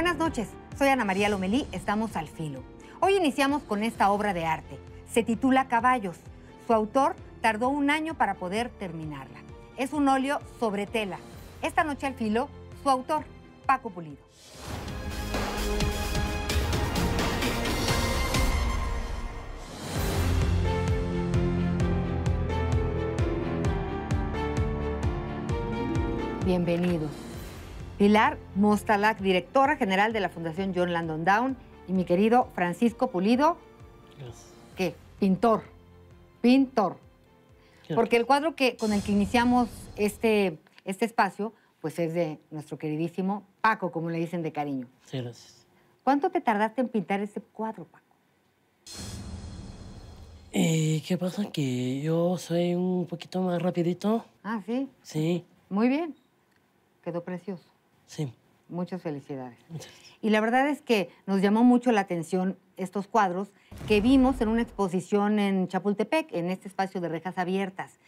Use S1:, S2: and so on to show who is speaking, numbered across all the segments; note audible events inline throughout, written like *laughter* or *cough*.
S1: Buenas noches, soy Ana María Lomelí, estamos al filo. Hoy iniciamos con esta obra de arte. Se titula Caballos. Su autor tardó un año para poder terminarla. Es un óleo sobre tela. Esta noche al filo, su autor, Paco Pulido. Bienvenidos. Pilar Mostalac, directora general de la Fundación John Landon Down, y mi querido Francisco Pulido, Gracias. que pintor, pintor. Porque el cuadro que, con el que iniciamos este, este espacio, pues es de nuestro queridísimo Paco, como le dicen de cariño.
S2: Sí, gracias.
S1: ¿Cuánto te tardaste en pintar este cuadro, Paco?
S2: Eh, ¿Qué pasa? Que yo soy un poquito más rapidito. Ah, sí. Sí. Muy bien.
S1: Quedó precioso. Sí. Muchas felicidades. Y la verdad es que nos llamó mucho la atención estos cuadros que vimos en una exposición en Chapultepec, en este espacio de rejas abiertas.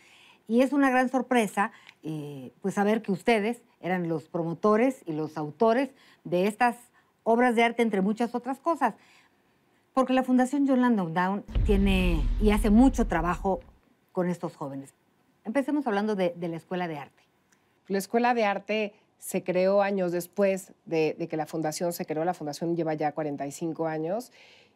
S1: Y es una gran sorpresa eh, pues saber que ustedes eran los promotores y los autores de estas obras de arte, entre muchas otras cosas. Porque la Fundación John Down tiene y hace mucho trabajo
S3: con estos jóvenes. Empecemos hablando de la Escuela de Arte. La Escuela de Arte se creó años después de, que la fundación se creó. La fundación lleva ya 45 años.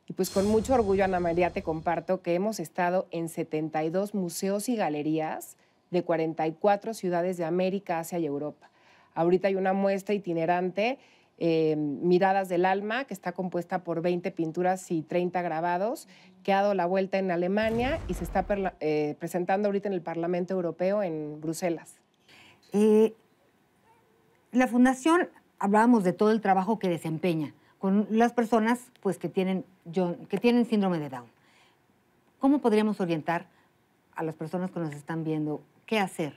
S3: Y pues con mucho orgullo, Ana María, te comparto que hemos estado en 72 museos y galerías de 44 ciudades de América, Asia y Europa. Ahorita hay una muestra itinerante, eh, Miradas del Alma, que está compuesta por 20 pinturas y 30 grabados, que ha dado la vuelta en Alemania y se está eh, presentando ahorita en el Parlamento Europeo en Bruselas. Eh,
S1: la fundación, hablábamos de todo el trabajo que desempeña con las personas pues, que, tienen, que tienen síndrome de Down. ¿Cómo podríamos orientar
S3: a las personas que nos están viendo qué hacer?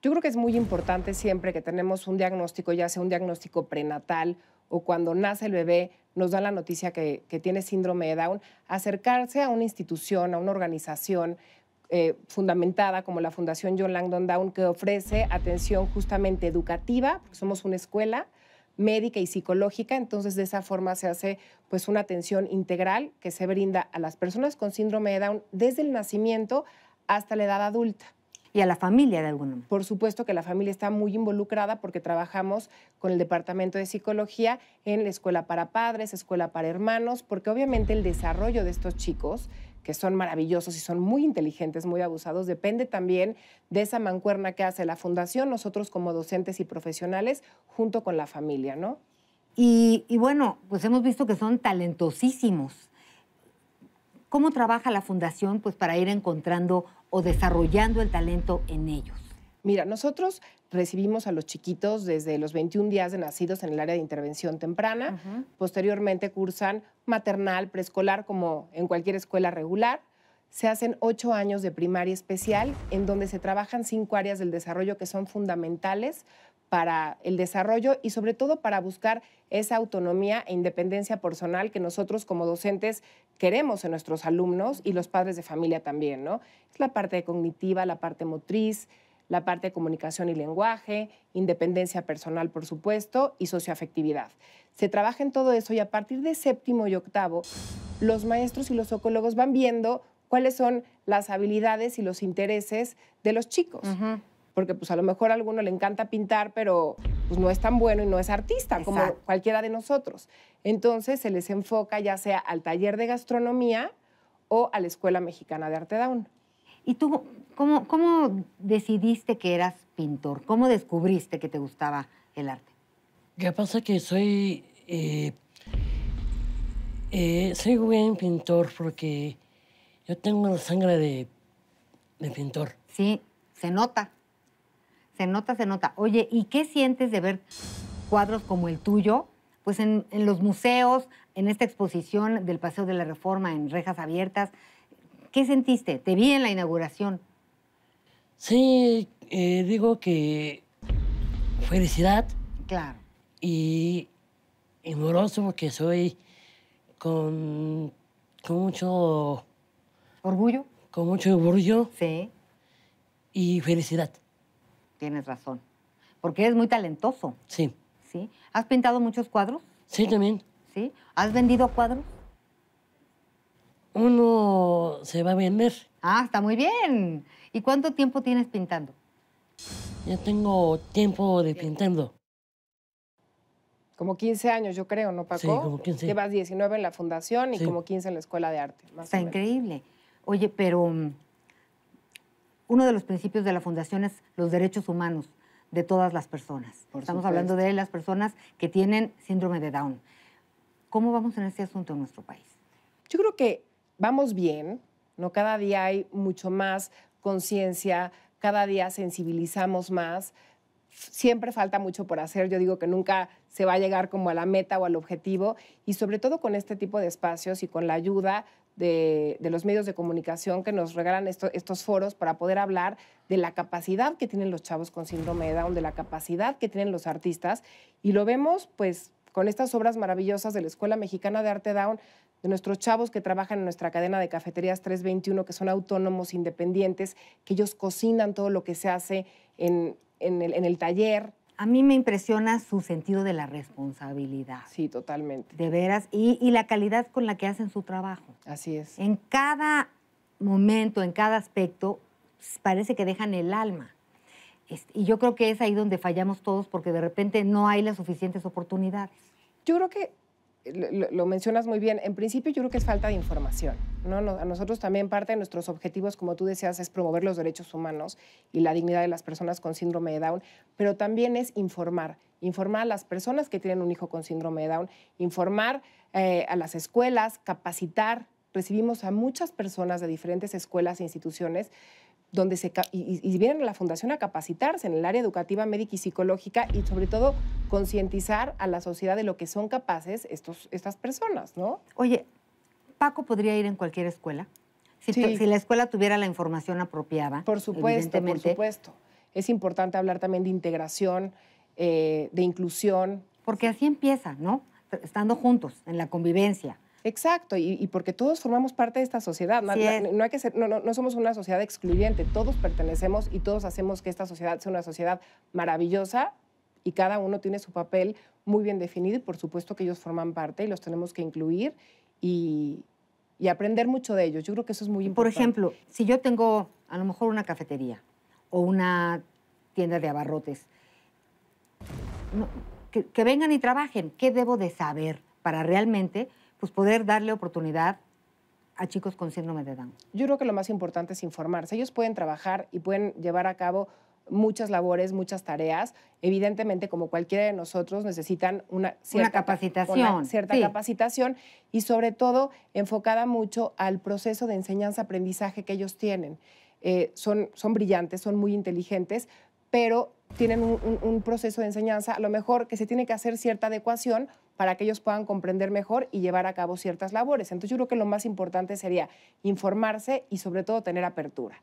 S3: Yo creo que es muy importante siempre que tenemos un diagnóstico, ya sea un diagnóstico prenatal o cuando nace el bebé, nos da la noticia que, que tiene síndrome de Down, acercarse a una institución, a una organización eh, fundamentada como la Fundación John Langdon Down, que ofrece atención justamente educativa, porque somos una escuela médica y psicológica, entonces de esa forma se hace pues una atención integral que se brinda a las personas con síndrome de Down desde el nacimiento hasta la edad adulta y a la familia de alguno Por supuesto que la familia está muy involucrada porque trabajamos con el Departamento de Psicología en la escuela para padres, escuela para hermanos, porque obviamente el desarrollo de estos chicos que son maravillosos y son muy inteligentes, muy abusados, depende también de esa mancuerna que hace la fundación, nosotros como docentes y profesionales, junto con la familia, ¿no? Y, bueno, pues hemos visto
S1: que son talentosísimos. ¿Cómo trabaja la fundación pues, para ir
S3: encontrando o desarrollando el talento en ellos? Mira, nosotros recibimos a los chiquitos desde los 21 días de nacidos en el área de intervención temprana. Posteriormente cursan maternal, preescolar, como en cualquier escuela regular. Se hacen ocho años de primaria especial, en donde se trabajan cinco áreas del desarrollo que son fundamentales para el desarrollo y sobre todo para buscar esa autonomía e independencia personal que nosotros como docentes queremos en nuestros alumnos y los padres de familia también, ¿no? Es la parte cognitiva, la parte motriz, la parte de comunicación y lenguaje, independencia personal, por supuesto, y socioafectividad. Se trabaja en todo eso y a partir de séptimo y octavo, los maestros y los psicólogos van viendo cuáles son las habilidades y los intereses de los chicos porque pues a lo mejor a alguno le encanta pintar, pero pues no es tan bueno y no es artista como cualquiera de nosotros. Entonces se les enfoca ya sea al taller de gastronomía o a la Escuela Mexicana de Arte Down.
S1: ¿Y tú cómo, cómo decidiste que eras pintor? ¿Cómo descubriste que te gustaba el arte?
S2: ¿Qué pasa? Que soy... Eh, eh, soy buen pintor porque yo tengo la sangre de, de pintor. Sí, se nota se nota, se nota. Oye,
S1: ¿y qué sientes de ver cuadros como el tuyo? Pues en, los museos, en esta exposición del Paseo de la Reforma, en Rejas Abiertas. ¿Qué sentiste? Te vi
S2: en la inauguración. Sí, eh, digo que felicidad. Claro. Y, amoroso porque soy con, con mucho... ¿Orgullo? Con mucho orgullo. Sí. Y felicidad
S1: tienes razón. Porque eres muy talentoso. Sí. ¿Has pintado muchos cuadros? Sí, también. ¿Sí? ¿Has vendido cuadros? Uno se va a vender. Ah, está muy bien. ¿Y cuánto tiempo tienes pintando?
S2: Ya tengo tiempo de pintando.
S3: Como 15 años, yo creo, ¿no, Paco? Sí, como 15. Llevas 19 en la fundación y como 15 en la escuela de arte. está increíble. Oye, pero mm,
S1: uno de los principios de la Fundación es los derechos humanos de todas las personas. Estamos hablando de las personas que tienen síndrome de Down. ¿Cómo vamos
S3: en este asunto en nuestro país? Yo creo que vamos bien, ¿no? Cada día hay mucho más conciencia, cada día sensibilizamos más. Siempre falta mucho por hacer, yo digo que nunca se va a llegar como a la meta o al objetivo y sobre todo con este tipo de espacios y con la ayuda de, los medios de comunicación que nos regalan estos foros para poder hablar de la capacidad que tienen los chavos con síndrome de Down, de la capacidad que tienen los artistas. Y lo vemos, pues, con estas obras maravillosas de la Escuela Mexicana de Arte Down, de nuestros chavos que trabajan en nuestra cadena de cafeterías 321, que son autónomos, independientes, que ellos cocinan todo lo que se hace en, en, el, en el taller, a mí me impresiona su sentido de la responsabilidad. Sí, totalmente. De veras,
S1: y, la calidad con la que hacen su trabajo. Así es. En cada momento, en cada aspecto, pues, parece que dejan el alma. Este, y yo creo que es ahí donde fallamos
S3: todos porque de repente no hay las suficientes oportunidades. Yo creo que lo, mencionas muy bien, en principio yo creo que es falta de información. ¿no? A nosotros también parte de nuestros objetivos, como tú decías, es promover los derechos humanos y la dignidad de las personas con síndrome de Down, pero también es informar, informar a las personas que tienen un hijo con síndrome de Down, informar eh, a las escuelas, capacitar. Recibimos a muchas personas de diferentes escuelas e instituciones donde se y, vienen a la fundación a capacitarse en el área educativa, médica y psicológica y sobre todo concientizar a la sociedad de lo que son capaces estos, estas personas, ¿no? Oye, Paco podría ir en cualquier escuela. Si, la escuela tuviera la información apropiada. Por supuesto, por supuesto. Es importante hablar también de integración, eh, de inclusión. Porque así empieza, ¿no? Estando juntos, en la convivencia. Exacto, y, porque todos formamos parte de esta sociedad. No, hay que ser, no, no, somos una sociedad excluyente, todos pertenecemos y todos hacemos que esta sociedad sea una sociedad maravillosa y cada uno tiene su papel muy bien definido y por supuesto que ellos forman parte y los tenemos que incluir y, aprender mucho de ellos. Yo creo que eso es muy importante. Por ejemplo, si yo
S1: tengo a lo mejor una cafetería o una tienda de abarrotes, que, que vengan y trabajen, ¿qué debo de saber para realmente
S3: pues, poder darle oportunidad a chicos con síndrome de Down? Yo creo que lo más importante es informarse. Ellos pueden trabajar y pueden llevar a cabo muchas labores, muchas tareas. Evidentemente, como cualquiera de nosotros, necesitan una cierta capacitación. cierta capacitación y sobre todo enfocada mucho al proceso de enseñanza-aprendizaje que ellos tienen. Eh, son, son brillantes, son muy inteligentes, pero tienen un, proceso de enseñanza, a lo mejor que se tiene que hacer cierta adecuación para que ellos puedan comprender mejor y llevar a cabo ciertas labores. Entonces yo creo que lo más importante sería informarse y sobre todo tener apertura.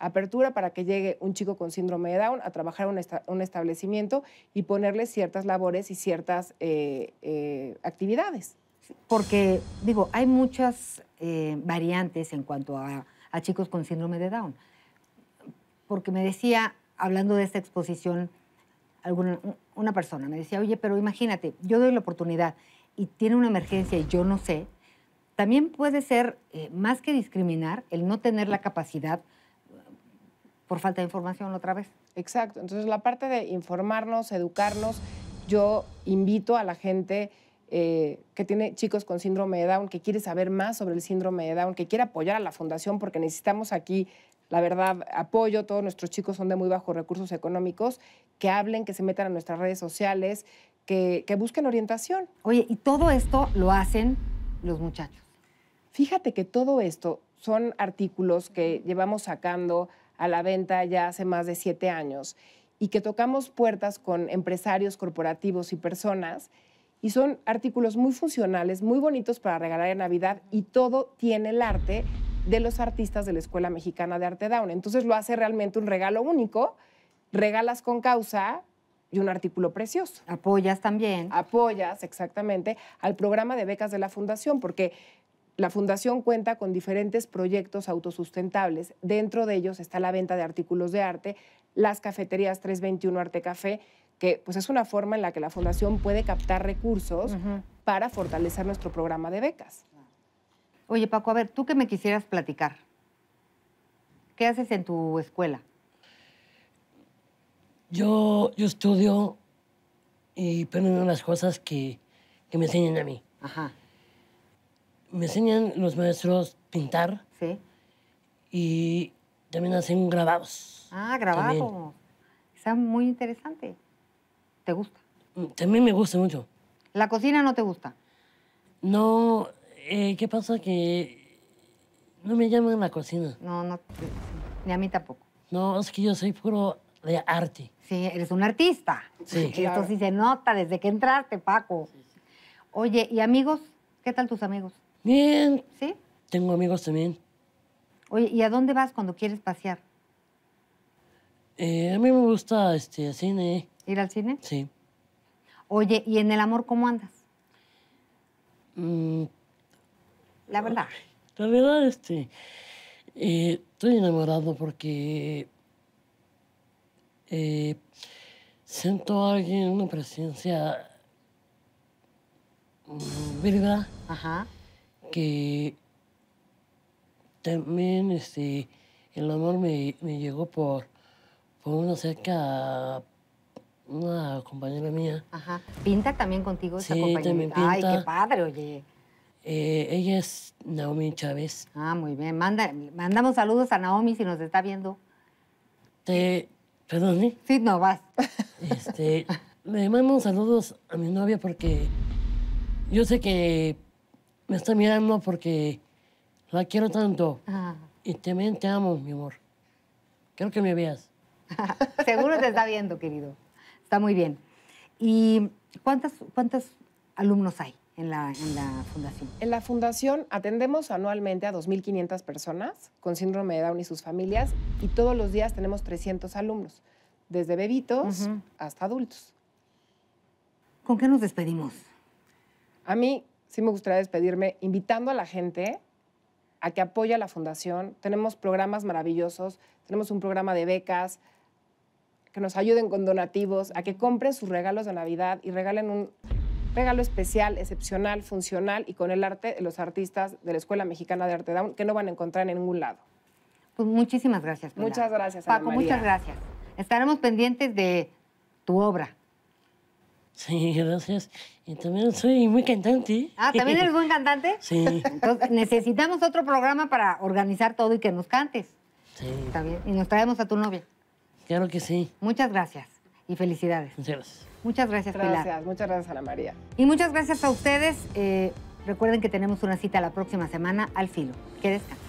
S3: Apertura para que llegue un chico con síndrome de Down a trabajar en un, establecimiento y ponerle ciertas labores y ciertas eh, eh, actividades.
S1: Porque, digo, hay muchas eh, variantes en cuanto a chicos con síndrome de Down. Porque me decía hablando de esta exposición, una persona me decía, oye, pero imagínate, yo doy la oportunidad y tiene una emergencia y yo no sé, también puede ser, eh, más que discriminar, el no tener la capacidad
S3: eh, por falta de información otra vez. Exacto, entonces la parte de informarnos, educarnos, yo invito a la gente eh, que tiene chicos con síndrome de Down, que quiere saber más sobre el síndrome de Down, que quiere apoyar a la fundación porque necesitamos aquí la verdad, apoyo, todos nuestros chicos son de muy bajos recursos económicos, que hablen, que se metan a nuestras redes sociales, que, busquen orientación. Oye, y todo esto lo hacen los muchachos. Fíjate que todo esto son artículos que llevamos sacando a la venta ya hace más de siete años y que tocamos puertas con empresarios corporativos y personas. Y son artículos muy funcionales, muy bonitos para regalar en Navidad y todo tiene el arte de los artistas de la Escuela Mexicana de Arte Down. Entonces lo hace realmente un regalo único, regalas con causa y un artículo precioso. Apoyas también. Apoyas, exactamente, al programa de becas de la Fundación, porque la Fundación cuenta con diferentes proyectos autosustentables. Dentro de ellos está la venta de artículos de arte, las cafeterías 321 Arte Café, que pues es una forma en la que la Fundación puede captar recursos para fortalecer nuestro programa de becas. Oye, Paco, a ver, tú qué me quisieras platicar,
S1: ¿qué haces en tu escuela?
S2: Yo, yo estudio y aprendo las cosas que, que me enseñan a mí. Ajá. Me enseñan los maestros pintar. Sí. Y también hacen grabados.
S1: Ah, grabados. Está muy interesante.
S2: ¿Te gusta? Mm, también me gusta mucho. ¿La cocina no te gusta? No, eh, ¿qué pasa? Que no me llaman en la cocina. No, no, ni a mí tampoco. No, es que yo soy puro de arte. Sí, eres un artista. Sí. Esto sí
S1: se nota desde que entraste, Paco. Oye, ¿y amigos? ¿Qué tal tus amigos? Bien. ¿Sí?
S2: Tengo amigos también.
S1: Oye, ¿y a dónde vas cuando quieres pasear?
S2: Eh, a mí me gusta este, el cine. ¿Ir al cine? Sí.
S1: Oye, ¿y en el amor cómo andas?
S2: Mmm la verdad. La verdad, este, eh, estoy enamorado porque eh, siento a alguien, una presencia mm, ¿verdad? Ajá. que también este, el amor me, me llegó por, por una cerca una compañera mía.
S1: ¿Pinta también contigo esa sí, También Ay, qué padre, oye. Eh, ella es Naomi Chávez. Ah, muy bien. mandamos saludos a Naomi si nos está viendo.
S2: Te, perdón, ¿eh? Sí, no, vas. Este, le mandamos saludos a mi novia porque yo sé que me está mirando porque la quiero tanto. Ah. Y también te amo, mi amor. Quiero que me veas.
S1: *laughs* Seguro te está viendo, querido. Está muy bien. ¿Y cuántas, cuántos alumnos hay?
S3: en la, fundación? En la fundación atendemos anualmente a 2.500 personas con síndrome de Down y sus familias y todos los días tenemos 300 alumnos, desde bebitos hasta adultos.
S1: ¿Con qué nos despedimos?
S3: A mí sí me gustaría despedirme invitando a la gente a que apoye a la fundación. Tenemos programas maravillosos, tenemos un programa de becas, que nos ayuden con donativos, a que compren sus regalos de Navidad y regalen un regalo especial, excepcional, funcional y con el arte de los artistas de la Escuela Mexicana de Arte Down que no van a encontrar en ningún lado.
S1: Pues muchísimas gracias. Muchas
S3: gracias. Paco, muchas gracias.
S1: Estaremos pendientes de tu
S2: obra. Sí, gracias. Y también soy muy cantante. Ah, ¿también eres
S1: buen cantante? *laughs* Sí. Entonces necesitamos otro programa para organizar todo y que nos cantes. Sí. Y nos traemos a tu novia. Claro que sí. Muchas gracias y felicidades. Muchas gracias. Muchas gracias, gracias Muchas gracias, Ana María. Y muchas gracias a ustedes. Eh, recuerden que tenemos una cita la próxima semana al filo. Que descansen.